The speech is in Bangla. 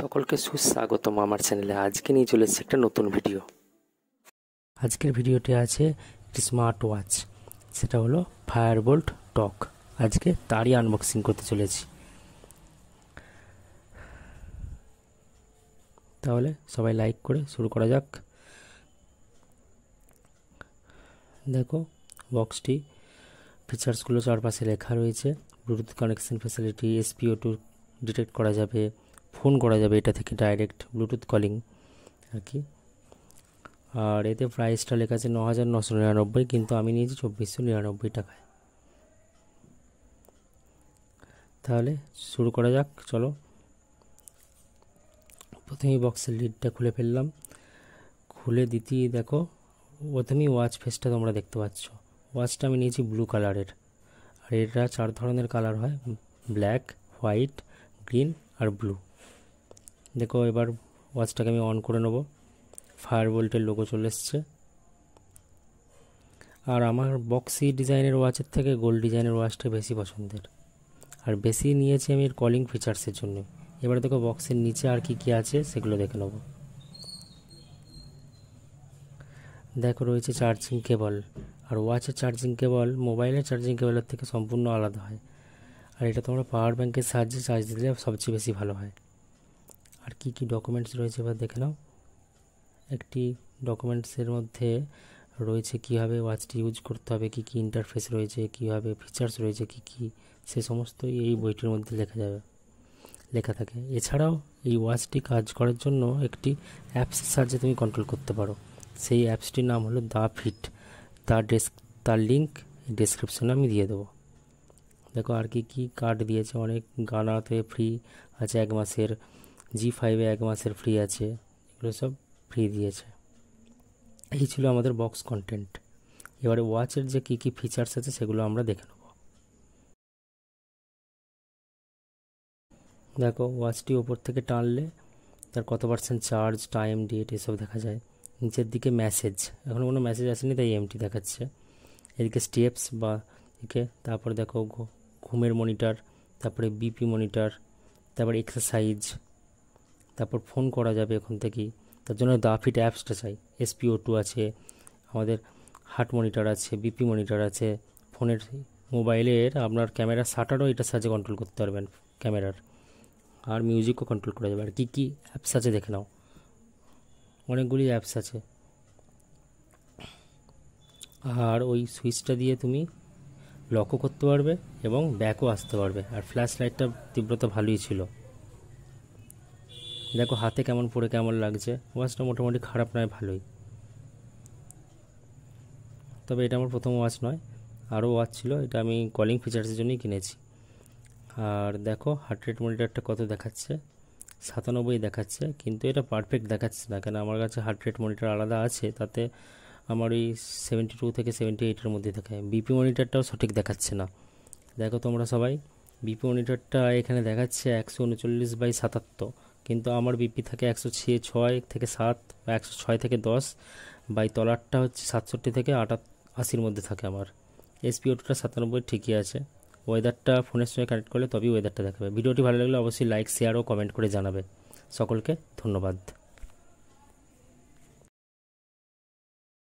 সকলকে সুস্বাগতম আমার চ্যানেলে আজকে নিয়ে চলেছে একটা নতুন ভিডিও আজকের ভিডিওটি আছে একটি স্মার্ট ওয়াচ সেটা হলো ফায়ারবোল্ট টক আজকে তারই আনবক্সিং করতে চলেছি তাহলে সবাই লাইক করে শুরু করা যাক দেখো বক্সটি ফিচার্সগুলো চারপাশে লেখা রয়েছে bluetooth connection facility SpO two detect করা যাবে ফোন করা যাবে এটা থেকে ডাইরেক্ট ব্লুটুথ কলিং আর কি আর এতে প্রাইসটা লেখা আছে ন হাজার নশো নিরানব্বই কিন্তু আমি নিয়েছি চব্বিশশো নিরানব্বই টাকায় তাহলে শুরু করা যাক চলো প্রথমেই বক্সের লিডটা খুলে ফেললাম খুলে দ্বিতীয় দেখো প্রথমেই ওয়াচ ফেসটা তোমরা দেখতে পাচ্ছ ওয়াচটা আমি নিয়েছি ব্লু কালারের আর এটা চার ধরনের কালার হয় ব্ল্যাক হোয়াইট গ্রিন আর ব্লু দেখো এবার ওয়াচটাকে আমি অন করে নেবো ফায়ার বোল্টের লোগো চলে এসছে আর আমার বক্সি ডিজাইনের ওয়াচের থেকে গোল্ড ডিজাইনের ওয়াচটা বেশি পছন্দের আর বেশি নিয়েছি আমি এর কলিং ফিচার্সের জন্য এবার দেখো বক্সের নিচে আর কি কি আছে সেগুলো দেখে নেব দেখো রয়েছে চার্জিং কেবল আর ওয়াচের চার্জিং কেবল মোবাইলের চার্জিং কেবলের থেকে সম্পূর্ণ আলাদা হয় আর এটা তোমরা পাওয়ার ব্যাঙ্কের সাহায্যে চার্জ দিলে সবচেয়ে বেশি ভালো হয় আর কি কি ডকুমেন্টস রয়েছে এবার দেখে নাও একটি ডকুমেন্টসের মধ্যে রয়েছে কীভাবে ওয়াচটি ইউজ করতে হবে কি কি ইন্টারফেস রয়েছে কীভাবে ফিচার্স রয়েছে কি কি সে সমস্ত এই বইটির মধ্যে লেখা যাবে লেখা থাকে এছাড়াও এই ওয়াচটি কাজ করার জন্য একটি অ্যাপসের সাহায্যে তুমি কন্ট্রোল করতে পারো সেই অ্যাপসটির নাম হলো দ্য ফিট দ্য ডেস্ক তার লিঙ্ক ডিসক্রিপশানে আমি দিয়ে দেবো দেখো আর কি কি কার্ড দিয়েছে অনেক গানাতে ফ্রি আছে এক মাসের জি ফাইভে এক মাসের ফ্রি আছে এগুলো সব ফ্রি দিয়েছে এই ছিল আমাদের বক্স কন্টেন্ট এবারে ওয়াচের যে কী কী ফিচার্স আছে সেগুলো আমরা দেখে নেব দেখো ওয়াচটি ওপর থেকে টানলে তার কত পার্সেন্ট চার্জ টাইম ডেট এসব দেখা যায় নিচের দিকে মেসেজ এখনও কোনো মেসেজ আসেনি তাই এমটি দেখাচ্ছে এদিকে স্টেপস বা এদিকে তারপর দেখো ঘুমের মনিটর তারপরে বিপি মনিটর তারপর এক্সারসাইজ তারপর ফোন করা যাবে এখন থেকেই তার জন্য দাফিট অ্যাপসটা চাই এসপিও টু আছে আমাদের হার্ট মনিটর আছে বিপি মনিটর আছে ফোনের মোবাইলের আপনার ক্যামেরা শাটারও এটা সাহায্যে কন্ট্রোল করতে পারবেন ক্যামেরার আর মিউজিকও কন্ট্রোল করা যাবে আর কী কী অ্যাপস আছে দেখে নাও অনেকগুলি অ্যাপস আছে আর ওই সুইচটা দিয়ে তুমি লকও করতে পারবে এবং ব্যাকও আসতে পারবে আর ফ্ল্যাশ লাইটটা তীব্রতা ভালোই ছিল দেখো হাতে কেমন পরে কেমন লাগছে ওয়াচটা মোটামুটি খারাপ নয় ভালোই তবে এটা আমার প্রথম ওয়াচ নয় আরও ওয়াচ ছিল এটা আমি কলিং ফিচার্সের জন্যই কিনেছি আর দেখো হার্ট রেট মনিটরটা কত দেখাচ্ছে সাতানব্বই দেখাচ্ছে কিন্তু এটা পারফেক্ট দেখাচ্ছে না কেন আমার কাছে হার্ট রেট মনিটর আলাদা আছে তাতে আমার ওই সেভেন্টি টু থেকে সেভেন্টি এইটের মধ্যে থাকে বিপি মনিটরটাও সঠিক দেখাচ্ছে না দেখো তোমরা সবাই বিপি মনিটরটা এখানে দেখাচ্ছে একশো উনচল্লিশ বাই সাতাত্তর কিন্তু আমার বিপি থাকে একশো ছয় থেকে সাত বা একশো ছয় থেকে দশ বা এই তলারটা হচ্ছে সাতষট্টি থেকে আটা আশির মধ্যে থাকে আমার এসপি টুটা সাতানব্বই ঠিকই আছে ওয়েদারটা ফোনের সঙ্গে কানেক্ট করলে তবেই ওয়েদারটা দেখাবে ভিডিওটি ভালো লাগলে অবশ্যই লাইক শেয়ার ও কমেন্ট করে জানাবে সকলকে ধন্যবাদ